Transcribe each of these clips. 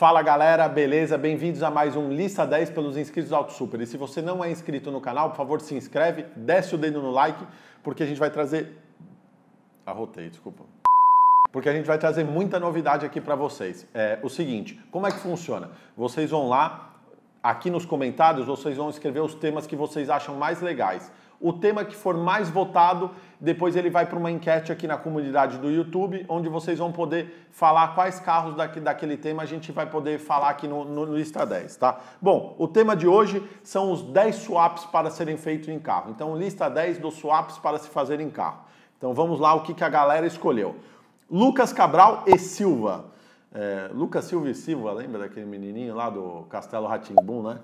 Fala galera, beleza? Bem-vindos a mais um Lista 10 pelos inscritos do Auto Super. E se você não é inscrito no canal, por favor, se inscreve, desce o dedo no like, porque a gente vai trazer. Arrotei, desculpa. Porque a gente vai trazer muita novidade aqui para vocês. É o seguinte: como é que funciona? Vocês vão lá, aqui nos comentários, vocês vão escrever os temas que vocês acham mais legais o tema que for mais votado. Depois ele vai para uma enquete aqui na comunidade do YouTube, onde vocês vão poder falar quais carros daqui, daquele tema a gente vai poder falar aqui no, no Lista 10, tá? Bom, o tema de hoje são os 10 swaps para serem feitos em carro. Então, lista 10 dos swaps para se fazer em carro. Então, vamos lá o que, que a galera escolheu. Lucas Cabral e Silva. É, Lucas Silva e Silva, lembra daquele menininho lá do Castelo Ratimbum, né?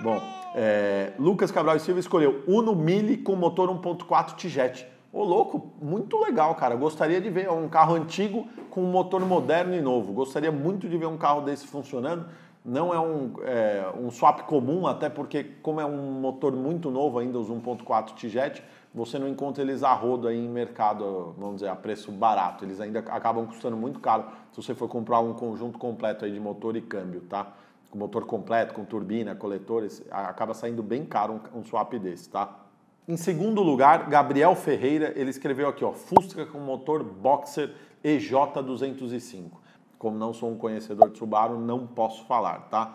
Bom... É, Lucas Cabral e Silva escolheu Uno Mille com motor 1.4 T-Jet. Ô, louco, muito legal, cara. Gostaria de ver um carro antigo com um motor moderno e novo. Gostaria muito de ver um carro desse funcionando. Não é um, é, um swap comum, até porque, como é um motor muito novo ainda, os 1.4 T-Jet, você não encontra eles a rodo aí em mercado, vamos dizer, a preço barato. Eles ainda acabam custando muito caro se você for comprar um conjunto completo aí de motor e câmbio, tá? com motor completo, com turbina, coletores, acaba saindo bem caro um, um swap desse, tá? Em segundo lugar, Gabriel Ferreira, ele escreveu aqui, ó, Fusca com motor Boxer EJ205. Como não sou um conhecedor de Subaru, não posso falar, tá?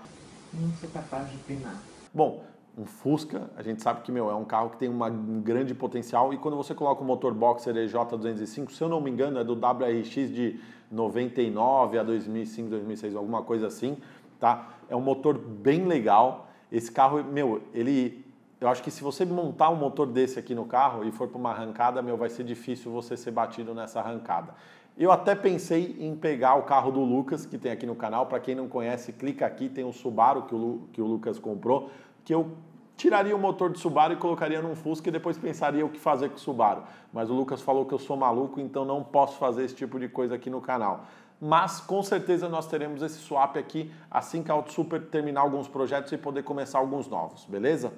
Não sou capaz de opinar. Bom, um Fusca, a gente sabe que, meu, é um carro que tem uma, um grande potencial e quando você coloca o motor Boxer EJ205, se eu não me engano, é do WRX de 99 a 2005, 2006, alguma coisa assim, tá? é um motor bem legal. Esse carro, meu, ele. Eu acho que se você montar um motor desse aqui no carro e for para uma arrancada, meu, vai ser difícil você ser batido nessa arrancada. Eu até pensei em pegar o carro do Lucas, que tem aqui no canal. Para quem não conhece, clica aqui, tem um Subaru que o, Lu, que o Lucas comprou, que eu tiraria o motor do Subaru e colocaria num Fusca e depois pensaria o que fazer com o Subaru. Mas o Lucas falou que eu sou maluco, então não posso fazer esse tipo de coisa aqui no canal mas com certeza nós teremos esse swap aqui assim que a Super terminar alguns projetos e poder começar alguns novos, beleza?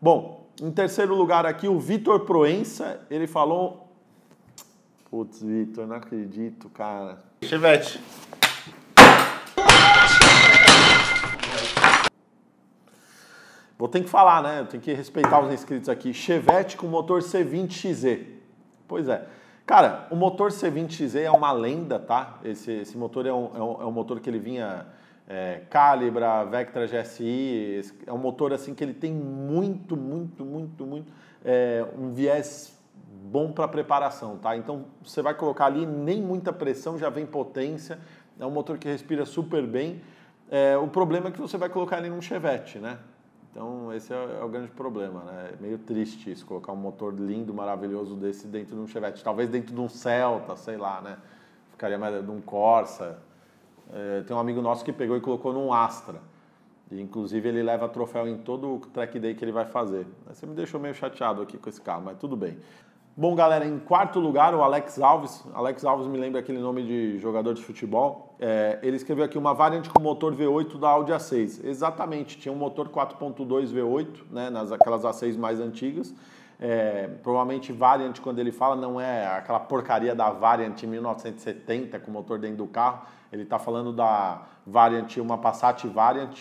Bom, em terceiro lugar aqui, o Vitor Proença, ele falou... Putz, Vitor, não acredito, cara. Chevette. Vou ter que falar, né? Eu tenho que respeitar os inscritos aqui. Chevette com motor C20XE. Pois é. Cara, o motor C20Z é uma lenda, tá? Esse, esse motor é um, é, um, é um motor que ele vinha é, Calibra, Vectra GSI, é um motor assim que ele tem muito, muito, muito, muito é, um viés bom para preparação, tá? Então você vai colocar ali, nem muita pressão, já vem potência, é um motor que respira super bem. É, o problema é que você vai colocar ele num Chevette, né? Então, esse é, é, o grande problema, né? É meio triste isso, colocar um motor lindo, maravilhoso desse dentro de um Chevette. Talvez dentro de um Celta, sei lá, né? Ficaria mais de um Corsa. É, tem um amigo nosso que pegou e colocou num Astra. E, inclusive, ele leva troféu em todo o track day que ele vai fazer. Você me deixou meio chateado aqui com esse carro, mas tudo bem. Bom, galera, em quarto lugar, o Alex Alves. Alex Alves me lembra aquele nome de jogador de futebol. É, ele escreveu aqui uma variante com motor V8 da Audi A6. Exatamente, tinha um motor 4.2 V8, né, nas aquelas A6 mais antigas. É, provavelmente Variant, quando ele fala, não é aquela porcaria da Variant 1970 com motor dentro do carro. Ele está falando da Variant, uma Passat Variant.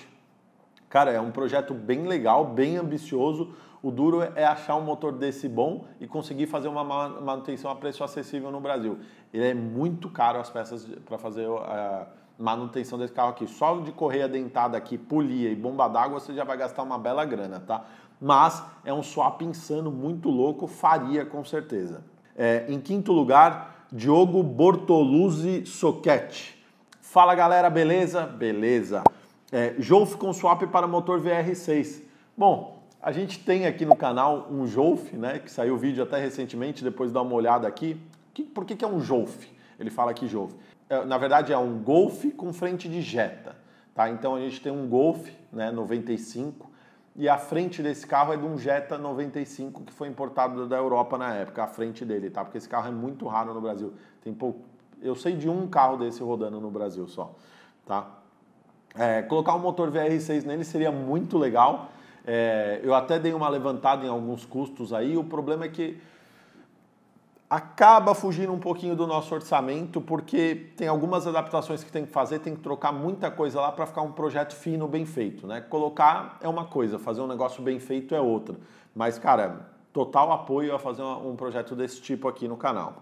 Cara, é um projeto bem legal, bem ambicioso o duro é achar um motor desse bom e conseguir fazer uma manutenção a preço acessível no Brasil. Ele é muito caro as peças para fazer a manutenção desse carro aqui. Só de correia dentada aqui, polia e bomba d'água, você já vai gastar uma bela grana, tá? Mas é um swap insano, muito louco, faria com certeza. É, em quinto lugar, Diogo Bortoluzzi Soquete. Fala galera, beleza? Beleza. É, Jolf com swap para motor VR6. Bom, a gente tem aqui no canal um Jolf, né? Que saiu o vídeo até recentemente, depois dá uma olhada aqui. por que, que é um Jolf? Ele fala aqui Jolf. É, na verdade é um Golf com frente de Jetta, tá? Então a gente tem um Golf, né? 95 e a frente desse carro é de um Jetta 95 que foi importado da Europa na época, a frente dele, tá? Porque esse carro é muito raro no Brasil. Tem pouco, eu sei de um carro desse rodando no Brasil só, tá? É, colocar um motor VR6 nele seria muito legal, é, eu até dei uma levantada em alguns custos aí, o problema é que acaba fugindo um pouquinho do nosso orçamento, porque tem algumas adaptações que tem que fazer, tem que trocar muita coisa lá para ficar um projeto fino, bem feito. Né? Colocar é uma coisa, fazer um negócio bem feito é outra. Mas, cara, total apoio a fazer um projeto desse tipo aqui no canal.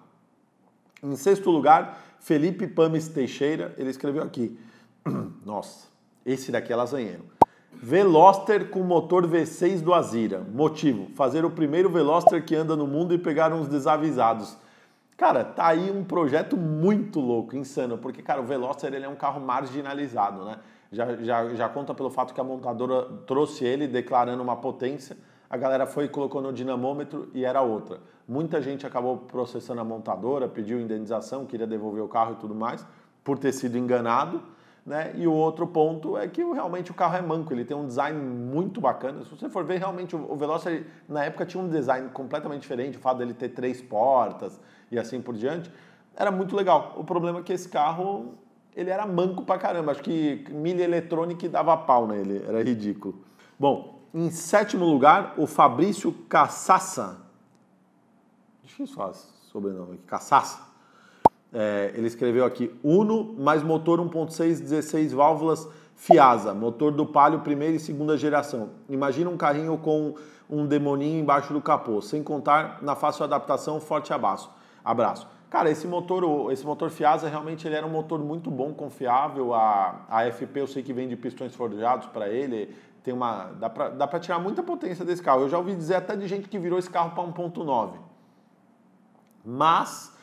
Em sexto lugar, Felipe Pames Teixeira, ele escreveu aqui. Nossa, esse daqui é lasanheiro. Veloster com motor V6 do Azira. Motivo: fazer o primeiro Veloster que anda no mundo e pegar uns desavisados. Cara, tá aí um projeto muito louco, insano, porque, cara, o Veloster ele é um carro marginalizado, né? Já, já, já conta pelo fato que a montadora trouxe ele declarando uma potência, a galera foi e colocou no dinamômetro e era outra. Muita gente acabou processando a montadora, pediu indenização, queria devolver o carro e tudo mais, por ter sido enganado. Né? E o outro ponto é que realmente o carro é manco, ele tem um design muito bacana. Se você for ver, realmente o Veloster na época tinha um design completamente diferente, o fato dele ter três portas e assim por diante, era muito legal. O problema é que esse carro ele era manco pra caramba, acho que milha eletrônica dava pau nele, era ridículo. Bom, em sétimo lugar, o Fabrício Cassassa. Difícil falar esse sobrenome aqui, Cassassa. É, ele escreveu aqui: Uno mais motor 1.6, 16 válvulas Fiasa, motor do Palio primeira e segunda geração. Imagina um carrinho com um demoninho embaixo do capô, sem contar na fácil adaptação, forte abraço. abraço. Cara, esse motor, esse motor Fiasa realmente ele era um motor muito bom, confiável. A, a FP eu sei que vende pistões forjados para ele. Tem uma, dá para tirar muita potência desse carro. Eu já ouvi dizer até de gente que virou esse carro para 1.9. Mas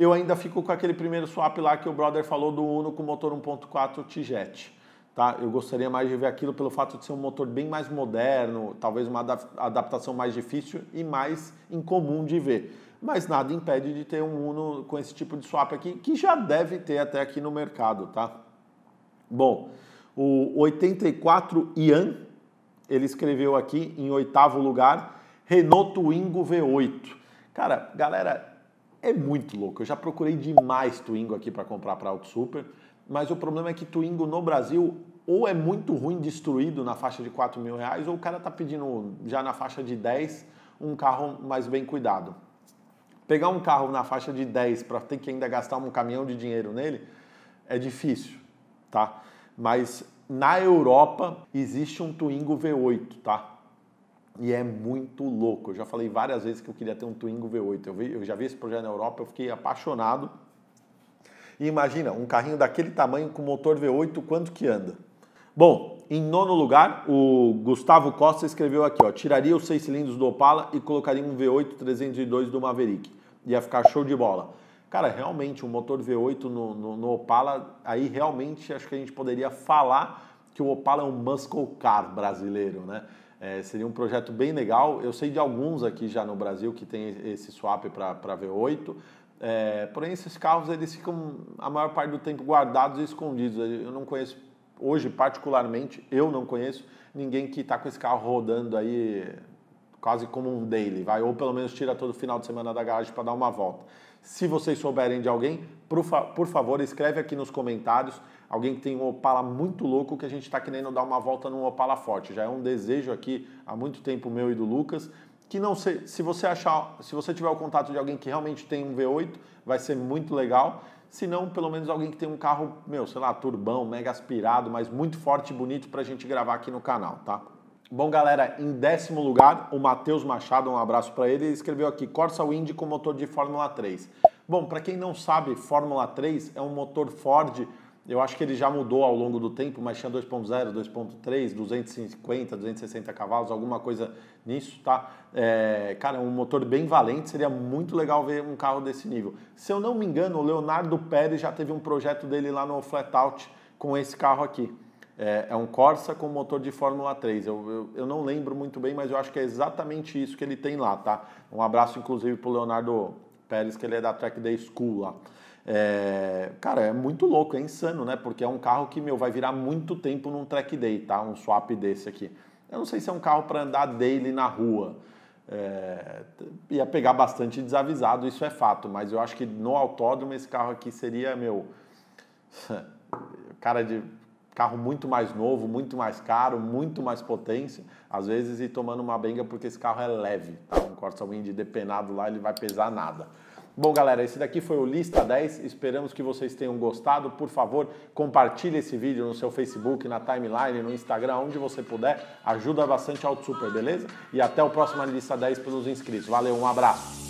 eu ainda fico com aquele primeiro swap lá que o brother falou do Uno com motor 1.4 T-Jet. Tá? Eu gostaria mais de ver aquilo pelo fato de ser um motor bem mais moderno, talvez uma adaptação mais difícil e mais incomum de ver. Mas nada impede de ter um Uno com esse tipo de swap aqui, que já deve ter até aqui no mercado, tá? Bom, o 84 Ian, ele escreveu aqui em oitavo lugar, Renault Twingo V8. Cara, galera, é muito louco. Eu já procurei demais Twingo aqui para comprar para Auto Super, mas o problema é que Twingo no Brasil ou é muito ruim destruído na faixa de 4 mil reais, ou o cara tá pedindo já na faixa de 10 um carro mais bem cuidado. Pegar um carro na faixa de 10 para ter que ainda gastar um caminhão de dinheiro nele é difícil, tá? Mas na Europa existe um Twingo V8, tá? e é muito louco. Eu já falei várias vezes que eu queria ter um Twingo V8. Eu, vi, eu já vi esse projeto na Europa, eu fiquei apaixonado. E imagina, um carrinho daquele tamanho com motor V8, quanto que anda? Bom, em nono lugar, o Gustavo Costa escreveu aqui, ó, tiraria os seis cilindros do Opala e colocaria um V8 302 do Maverick. Ia ficar show de bola. Cara, realmente, um motor V8 no, no, no Opala, aí realmente acho que a gente poderia falar que o Opala é um muscle car brasileiro, né? É, seria um projeto bem legal. Eu sei de alguns aqui já no Brasil que tem esse swap para V8. É, porém, esses carros eles ficam a maior parte do tempo guardados e escondidos. Eu não conheço, hoje particularmente, eu não conheço ninguém que está com esse carro rodando aí quase como um daily, vai? Ou pelo menos tira todo final de semana da garagem para dar uma volta. Se vocês souberem de alguém, por, fa por favor, escreve aqui nos comentários alguém que tem um Opala muito louco que a gente está querendo dar uma volta num Opala forte. Já é um desejo aqui há muito tempo meu e do Lucas. Que não sei, se você achar, se você tiver o contato de alguém que realmente tem um V8, vai ser muito legal. Se não, pelo menos alguém que tem um carro, meu, sei lá, turbão, mega aspirado, mas muito forte e bonito para a gente gravar aqui no canal, tá? Bom, galera, em décimo lugar, o Matheus Machado, um abraço para ele, ele escreveu aqui Corsa Wind com motor de Fórmula 3. Bom, para quem não sabe, Fórmula 3 é um motor Ford eu acho que ele já mudou ao longo do tempo, mas tinha 2.0, 2.3, 250, 260 cavalos, alguma coisa nisso, tá? É, cara, um motor bem valente, seria muito legal ver um carro desse nível. Se eu não me engano, o Leonardo Pérez já teve um projeto dele lá no Flatout com esse carro aqui. É, é um Corsa com motor de Fórmula 3. Eu, eu, eu, não lembro muito bem, mas eu acho que é exatamente isso que ele tem lá, tá? Um abraço, inclusive, pro Leonardo Pérez, que ele é da Track Day School lá. É, cara, é muito louco, é insano, né? Porque é um carro que, meu, vai virar muito tempo num track day, tá? Um swap desse aqui. Eu não sei se é um carro para andar daily na rua. É, ia pegar bastante desavisado, isso é fato, mas eu acho que no autódromo esse carro aqui seria, meu, cara de carro muito mais novo, muito mais caro, muito mais potência, às vezes e tomando uma benga porque esse carro é leve, tá? Um Corsa Wind depenado lá, ele vai pesar nada. Bom, galera, esse daqui foi o Lista 10. Esperamos que vocês tenham gostado. Por favor, compartilhe esse vídeo no seu Facebook, na timeline, no Instagram, onde você puder. Ajuda bastante ao Super, beleza? E até o próximo Lista 10 pelos inscritos. Valeu, um abraço.